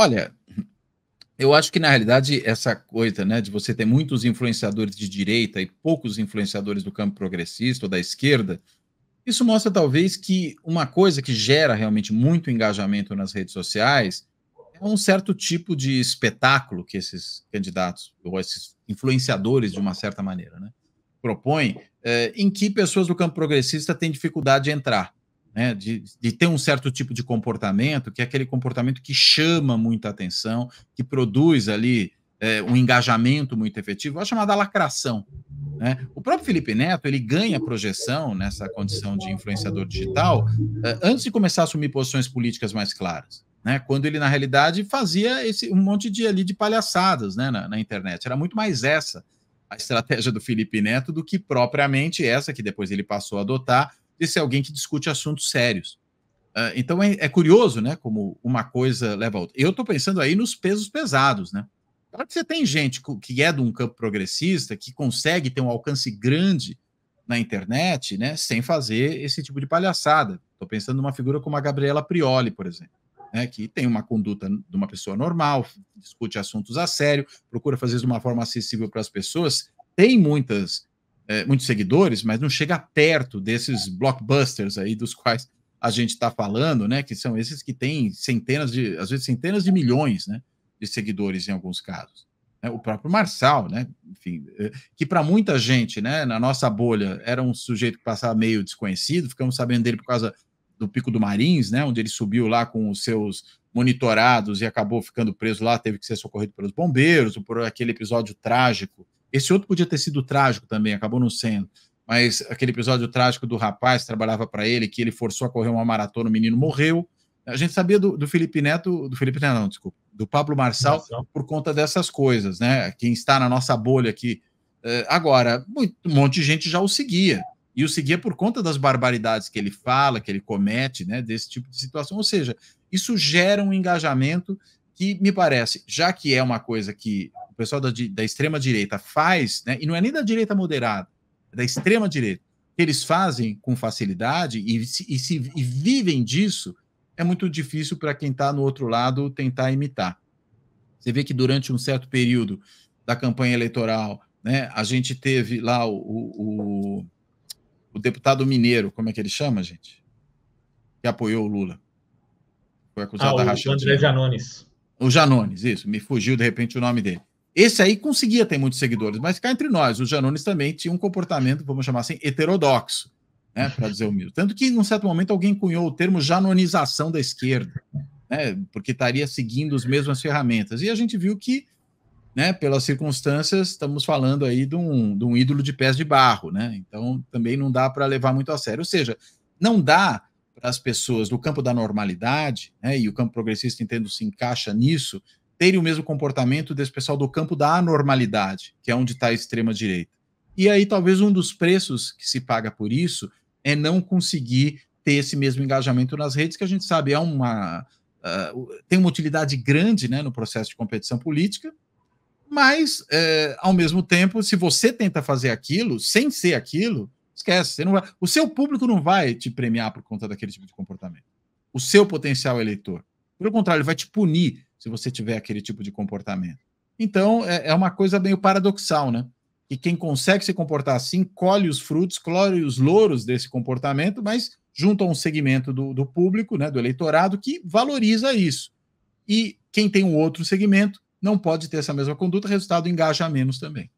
Olha, eu acho que na realidade essa coisa, né, de você ter muitos influenciadores de direita e poucos influenciadores do campo progressista ou da esquerda, isso mostra talvez que uma coisa que gera realmente muito engajamento nas redes sociais é um certo tipo de espetáculo que esses candidatos ou esses influenciadores de uma certa maneira, né, propõem, é, em que pessoas do campo progressista têm dificuldade de entrar né, de, de, ter um certo tipo de comportamento, que é aquele comportamento que chama muita atenção, que produz ali é, um engajamento muito efetivo, a chamada lacração. Né? O próprio Felipe Neto ele ganha projeção nessa condição de influenciador digital é, antes de começar a assumir posições políticas mais claras. Né? Quando ele, na realidade, fazia esse, um monte de, ali, de palhaçadas né, na, na internet. Era muito mais essa a estratégia do Felipe Neto do que propriamente essa que depois ele passou a adotar de ser alguém que discute assuntos sérios. Uh, então é, é, curioso, né? Como uma coisa leva a outra. Eu estou pensando aí nos pesos pesados, né? Claro que você tem gente que é de um campo progressista, que consegue ter um alcance grande na internet, né? Sem fazer esse tipo de palhaçada. Estou pensando numa figura como a Gabriela Prioli, por exemplo. Né, que tem uma conduta de uma pessoa normal, discute assuntos a sério, procura fazer de uma forma acessível para as pessoas, tem muitas é, muitos seguidores, mas não chega perto desses blockbusters aí dos quais a gente está falando, né? Que são esses que têm centenas de, às vezes centenas de milhões, né? De seguidores em alguns casos. Né. O próprio Marçal, né? Enfim, é, que para muita gente, né? Na nossa bolha, era um sujeito que passava meio desconhecido. Ficamos sabendo dele por causa do Pico do Marins, né? Onde ele subiu lá com os seus monitorados e acabou ficando preso lá, teve que ser socorrido pelos bombeiros, por aquele episódio trágico esse outro podia ter sido trágico também, acabou não sendo. Mas aquele episódio trágico do rapaz que trabalhava para ele, que ele forçou a correr uma maratona, o menino morreu. A gente sabia do, do Felipe Neto, do Felipe Neto, não, desculpa, do Pablo Marçal por conta dessas coisas, né? Quem está na nossa bolha aqui. É, agora, muito, um monte de gente já o seguia. E o seguia por conta das barbaridades que ele fala, que ele comete, né? Desse tipo de situação. Ou seja, isso gera um engajamento que me parece, já que é uma coisa que pessoal da, da extrema-direita faz, né, e não é nem da direita moderada, é da extrema-direita, eles fazem com facilidade e, se, e, se, e vivem disso, é muito difícil para quem está no outro lado tentar imitar. Você vê que durante um certo período da campanha eleitoral, né, a gente teve lá o, o, o deputado mineiro, como é que ele chama, gente? Que apoiou o Lula. Foi acusado ah, da rachadinha. O André Janones. O Janones, isso. Me fugiu de repente o nome dele. Esse aí conseguia ter muitos seguidores, mas cá entre nós, o Janones também tinha um comportamento, vamos chamar assim, heterodoxo, né, para dizer o mesmo. Tanto que, num certo momento, alguém cunhou o termo janonização da esquerda, né, porque estaria seguindo as mesmas ferramentas. E a gente viu que, né, pelas circunstâncias, estamos falando aí de um, de um ídolo de pés de barro, né? Então, também não dá para levar muito a sério. Ou seja, não dá para as pessoas do campo da normalidade, né, e o campo progressista, entendo, se encaixa nisso, terem o mesmo comportamento desse pessoal do campo da anormalidade, que é onde está a extrema-direita. E aí, talvez um dos preços que se paga por isso é não conseguir ter esse mesmo engajamento nas redes, que a gente sabe é uma. Uh, tem uma utilidade grande né, no processo de competição política, mas, é, ao mesmo tempo, se você tenta fazer aquilo sem ser aquilo, esquece. Você não vai, o seu público não vai te premiar por conta daquele tipo de comportamento. O seu potencial eleitor. Pelo contrário, ele vai te punir se você tiver aquele tipo de comportamento. Então, é, é uma coisa meio paradoxal, né? E quem consegue se comportar assim colhe os frutos, colhe os louros desse comportamento, mas junto a um segmento do, do público, né, do eleitorado, que valoriza isso. E quem tem um outro segmento não pode ter essa mesma conduta, resultado engaja menos também.